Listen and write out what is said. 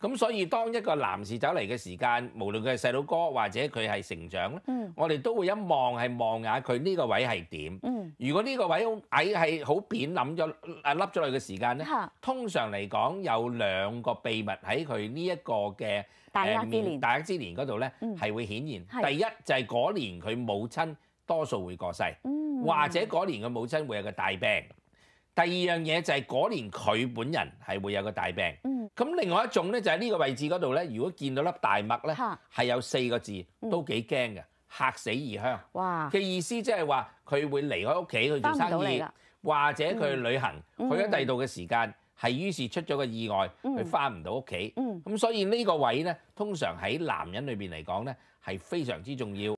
咁所以當一個男士走嚟嘅時間，無論佢係細佬哥或者佢係成長咧，我哋都會一望係望下佢呢個位係點。如果呢個位好矮係好扁，冧咗啊凹咗落去嘅時間咧，通常嚟講有兩個秘密喺佢呢一個嘅誒年大一之年嗰度咧係會顯現。第一就係嗰年佢母親多數會過世，或者嗰年佢母親會有個大病。第二樣嘢就係嗰年佢本人係會有個大病。咁另外一種咧，就喺呢個位置嗰度咧，如果見到粒大麦咧，係有四個字，都幾驚嘅，嚇死異鄉。嘅意思即係話佢會離開屋企去做生意，或者佢去旅行，去咗第二度嘅時間，係於是出咗個意外，佢翻唔到屋企。咁所以呢個位咧，通常喺男人裏邊嚟講咧，係非常之重要。